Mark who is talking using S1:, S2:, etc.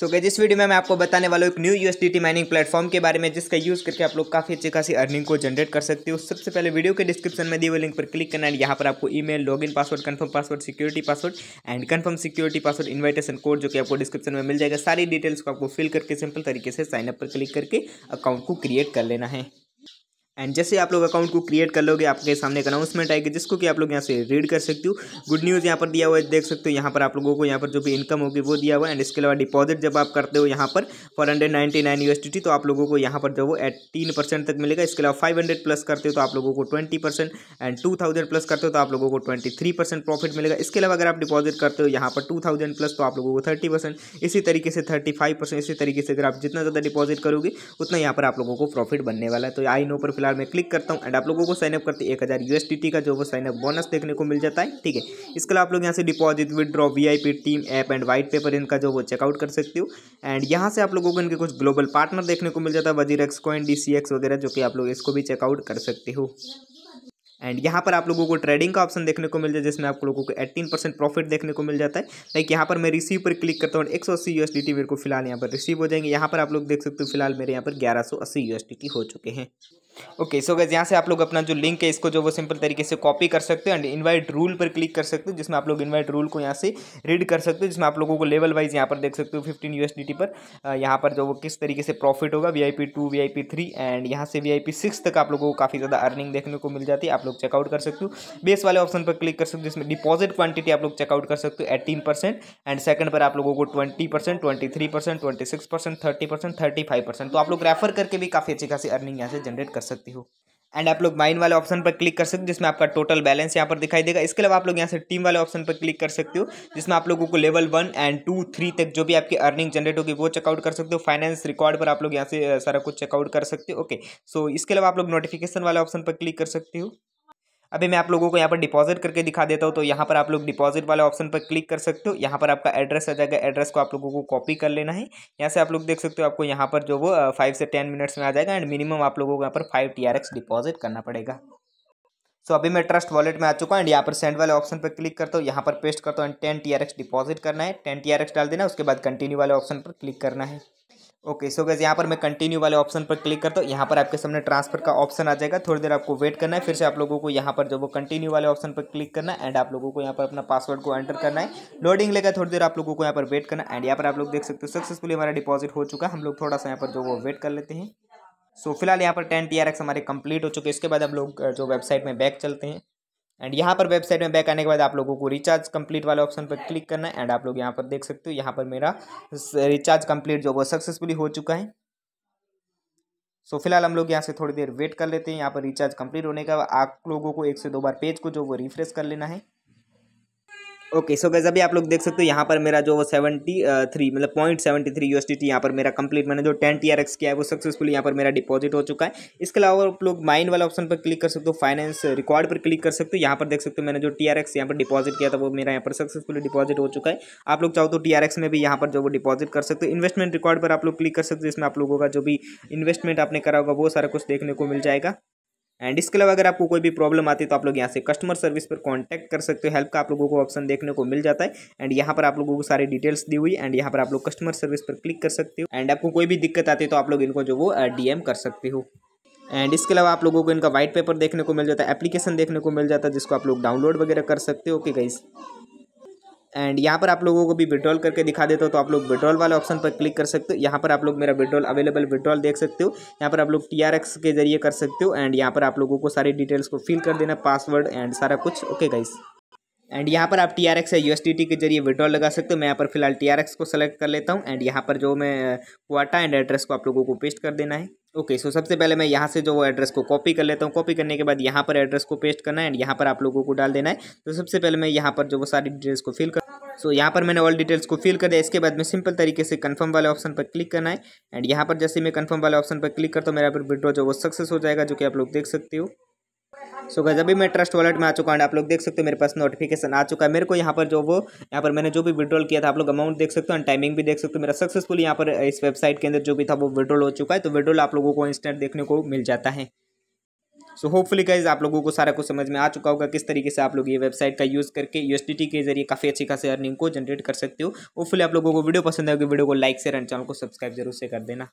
S1: सो so, गए जिस video में मैं आपको बताने वाला हूँ एक न्यू यूएसडीटी माइनिंग प्लेटफॉर्म के बारे में जिसका यूज़ करके आप लोग काफ़ी अच्छी खासी अर्निंग को जनरेट कर सकते हो सबसे पहले वीडियो के डिस्क्रिप्शन में दिए हुए लिंक पर क्लिक करना है यहाँ पर आपको email login password confirm password security password and confirm security password invitation code जो कि आपको डिस्क्रिप्शन में मिल जाएगा सारी डिटेल्स को आपको फिल करके सिंपल तरीके से साइनअप पर क्लिक करके अकाउंट को क्रिएट कर लेना है एंड जैसे आप लोग अकाउंट को क्रिएट कर लोगे आपके सामने एक अनाउंसमेंट आएगी जिसको कि आप लोग यहाँ से रीड कर सकते हो गुड न्यूज़ यहाँ पर दिया हुआ है देख सकते हो यहाँ पर आप लोगों को यहाँ पर जो भी इनकम होगी वो दिया हुआ है एंड इसके अलावा डिपॉजिट जब आप करते हो यहाँ पर फोर हंड्रेड नाइन तो आप लोगों को यहाँ पर जो वो एट परसेंट तक मिलेगा इसके अलावा फाइव हंड्रेड प्लस करते हो तो आप लोगों को twenty percent and two thousand plus करते हो तो आप लोगों को ट्वेंटी थ्री परसेंट प्रॉफिट मिलेगा इसके अलावा अगर आप डिपॉजिट करते हो यहाँ पर टू थाउजेंड प्लस तो आप लोगों को थर्टी परसेंट इसी तरीके से थर्टी फाइव परसेंट इसी तरीके से अगर आप जितना ज़्यादा डिपॉजिट करोगे उतना यहाँ पर आप लोगों को प्रॉफिट बनने वाला है तो आई नो पर फिलहाल कार्ड में क्लिक करता हूँ एंड आप लोगों को साइनअप करते एक हज़ार यू का जो वो साइनअप बोनस देखने को मिल जाता है ठीक है इसके अलावा आप लोग यहाँ से deposit withdraw V team app and white paper इनका जो वो चेकआउट कर सकते हो एंड यहाँ से आप लोगों को इनके कुछ ग्लोबल पार्टनर देखने को मिल जाता है वजीर एक्स कॉइन डी वगैरह जो कि आप लोग इसको भी चेकआउट कर सकते हो एंड यहाँ पर आप लोगों को ट्रेडिंग का ऑप्शन देखने को मिल जाए जिसमें आप लोगों को 18 परसेंट प्रॉफिट देखने को मिल जाता है लाइक यहाँ पर मैं रिसीव पर क्लिक करता हूँ एक सौ अस्सी यूएसडीटी मेरे को फिलहाल यहाँ पर रिसीव हो जाएंगे यहाँ पर आप लोग देख सकते हो फिलहाल मेरे यहाँ पर ग्यारह सौ अस्सी यूएसडीटी हो चुके हैं ओके सो गैस यहाँ से आप लोग अपना जो लिंक है इसको जो वो सिंपल तरीके से कॉपी कर सकते हो एंड इन्वाइट रूल पर क्लिक कर सकते हो जिसमें आप लोग इन्वाइट रूल को यहाँ से रीड कर सकते हो जिसमें आप लोगों को लेवल वाइज यहाँ पर देख सकते हो फिफ्टीन यू पर यहाँ पर जो वो किस तरीके से प्रॉफिट होगा V I P two V I P three and यहाँ से वी आई पी सिक्स तक आप लोगों को काफ़ी ज़्यादा अर्निंग देखने को मिल जाती है आप लोग चेकआउट कर सकते हो बेस वाले ऑप्शन पर क्लिक कर सकते हो जिसमें डिपॉजिट क्वांटिटी आप लोग चेकआउट कर सकते हो एटीन परसेंट एंड सेकंड पर आप लोगों को twenty percent twenty three percent twenty six percent thirty percent thirty five percent तो आप लोग रेफर करके भी काफ़ी अच्छी खासी अर्निंग यहाँ से जनरेट कर सकते सकती हो एंड आप लोग माइन वाले ऑप्शन पर क्लिक कर सकते हो जिसमें आपका टोटल बैलेंस यहाँ पर दिखाई देगा इसके अलावा आप लोग यहाँ से टीम वाले ऑप्शन पर क्लिक कर सकते हो जिसमें आप लोगों को level one and two three तक जो भी आपकी अर्निंग जनरेट होगी वो चेकआउट कर सकते हो फाइनेंस रिकॉर्ड पर आप लोग यहाँ से सारा कुछ चेकआउट कर सकते हो ओके सो इसके अलावा आप लोग नोटिफिकेशन वाले ऑप्शन पर क्लिक कर सकते हो अभी मैं आप लोगों को यहाँ पर डिपॉजिट करके दिखा देता हूँ तो यहाँ पर आप लोग डिपॉजिट वाले ऑप्शन पर क्लिक कर सकते हो यहाँ पर आपका एड्रेस आ जाएगा एड्रेस को आप लोगों को कॉपी कर लेना है यहाँ से आप लोग देख सकते हो आपको यहाँ पर जो वो फाइव से टेन मिनट्स में आ जाएगा एंड मिनिमम आप लोगों को यहाँ पर फाइव टी डिपॉजिट करना पड़ेगा सो so, अभी मैं ट्रस्ट वॉलेट में आ चुका हूँ एंड यहाँ पर सेंड वाले ऑप्शन पर क्लिक करता हूँ यहाँ पर पेस्ट करता हूँ एंड टेन टी डिपॉजिट करना है टेन टी डाल देना उसके बाद कंटिन्यू वाले ऑप्शन पर क्लिक करना है ओके सो गैस यहाँ पर मैं कंटिन्यू वाले ऑप्शन पर क्लिक करता हूँ यहाँ पर आपके सामने ट्रांसफर का ऑप्शन आ जाएगा थोड़ी देर आपको वेट करना है फिर से आप लोगों को यहाँ पर जो वो कंटिन्यू वाले ऑप्शन पर क्लिक करना है एंड आप लोगों को यहाँ पर अपना पासवर्ड को एंटर करना है लोडिंग लेगा थोड़ी देर आप लोगों को यहाँ पर वेट करना एंड यहाँ पर आप लोग देख सकते हो सक्सेसफुली हमारा डिपॉजिट हो चुका है हम लोग थोड़ा सा यहाँ पर जो वो वेट कर लेते हैं सो फिलहाल यहाँ पर टेन टी हमारे कंप्लीट हो चुके हैं इसके बाद हम लोग जो वेबसाइट में बैक चलते हैं एंड यहाँ पर वेबसाइट में बैक आने के बाद आप लोगों को रिचार्ज कंप्लीट वाले ऑप्शन पर क्लिक करना है एंड आप लोग यहाँ पर देख सकते हो यहाँ पर मेरा रिचार्ज कंप्लीट जो वो सक्सेसफुली हो चुका है सो so, फिलहाल हम लोग यहाँ से थोड़ी देर वेट कर लेते हैं यहाँ पर रिचार्ज कंप्लीट होने का आप लोगों को एक से दो बार पेज को जो वो रिफ्रेश कर लेना है ओके सो गैस अभी आप लोग देख सकते हो यहाँ पर मेरा जो वो सेवेंटी थ्री मतलब पॉइंट सेवेंटी थ्री यू यहाँ पर मेरा कंप्लीट मैंने जो टेन टी किया है वो सक्सेसफुली यहाँ पर मेरा डिपॉजिट हो चुका है इसके अलावा आप लोग माइन वाला ऑप्शन पर क्लिक कर सकते हो फाइनेंस रिकॉर्ड पर क्लिक कर सकते हो यहाँ पर देख सकते हो मैंने जो टी आर एक्स यहाँ पर डिपॉजिट किया था वो मेरा यहाँ पर सक्सेसफुली डिपॉजिट हो चुका है आप लोग चाहो तो टी में भी यहाँ पर जो वो डिपॉजिट कर सकते हो इन्वेस्टमेंट रिकॉर्ड पर आप लोग क्लिक कर सकते हो जिसमें आप लोगों का जो भी इन्वेस्टमेंट आपने करा होगा वो सारा कुछ देखने को मिल जाएगा एंड इसके अलावा अगर आपको कोई भी प्रॉब्लम आती है तो आप लोग यहाँ से कस्टमर सर्विस पर कॉन्टैक्ट कर सकते हो हेल्प का आप लोगों को ऑप्शन देखने को मिल जाता है एंड यहाँ पर आप लोगों को सारी डिटेल्स दी हुई एंड यहाँ पर आप लोग कस्टमर सर्विस पर क्लिक कर सकते हो एंड आपको कोई भी दिक्कत आती है तो आप लोग इनको जो वो एम कर सकते हो एंड इसके अलावा आप लोगों को इनका वाइट पेपर देखने को मिल जाता है एप्लीकेशन देखने को मिल जाता है जिसको आप लोग डाउनलोड वगैरह कर सकते हो ओके गाइज़ एंड यहाँ पर आप लोगों को भी विड्रॉल करके दिखा देता हूँ तो आप लोग विड्रॉल वाले ऑप्शन पर क्लिक कर सकते हो यहाँ पर आप लोग मेरा विड्रॉल अवेलेबल विड्रॉल देख सकते हो यहाँ पर आप लोग टी के जरिए कर सकते हो एंड यहाँ पर आप लोगों को सारी डिटेल्स को फिल कर देना पासवर्ड एंड सारा कुछ ओके गाइस एंड यहाँ पर आप टी आर एक्स या यू के जरिए विड्रॉल लगा सकते हो मैं यहाँ पर फिलहाल टी आर एक्स को सेलेक्ट कर लेता हूँ एंड यहाँ पर जो मैं क्वाटा एंड एड्रेस को आप लोगों को पेस्ट कर देना है ओके okay, सो so सबसे पहले मैं यहाँ से जो वो एड्रेस को कॉपी कर लेता हूँ कॉपी करने के बाद यहाँ पर एड्रेस को पेस्ट करना है एंड यहाँ पर आप लोगों को डाल देना है तो सबसे पहले मैं यहाँ पर जो वो सारी डिटेल्स को फिल कर सो so, यहाँ पर मैंने ऑल डिटेल्स को फिल कर दिया इसके बाद में सिंपल तरीके से कंफर्म वाले ऑप्शन पर क्लिक करना है एंड यहाँ पर जैसे मैं कंफर्म वाले ऑप्शन पर क्लिक करता हूँ मेरा पर विड्रॉ जो वो सक्सेस हो जाएगा जो कि आप लोग देख सकते हो सो so, जब भी मैं ट्रस्ट वॉलेट में आ चुका हूँ आप लोग देख सकते हो मेरे पास नोटिफिकेशन आ चुका है मेरे को यहाँ पर जो वो यहाँ पर मैंने जो भी विड्रॉल किया था आप लोग अमाउंट देख सकते हो एंड टाइमिंग भी देख सकते हो मेरा सक्सेसफुल यहाँ पर इस वेबसाइट के अंदर जो भी था वो विड्रॉल हो चुका है तो विड्रॉल आप लोगों को इंस्टेंट देखने को मिल जाता है सो होपफुली गाइज आप लोगों को सारा कुछ समझ में आ चुका होगा किस तरीके से आप लोग ये वेबसाइट का यूज़ करके यू के जरिए काफ़ी अच्छी खासी अर्निंग को जनरेट कर सकते हो होपफुली आप लोगों को वीडियो पसंद आएगी वीडियो को लाइक शेयर एंड चैनल को सब्सक्राइब जरूर से कर देना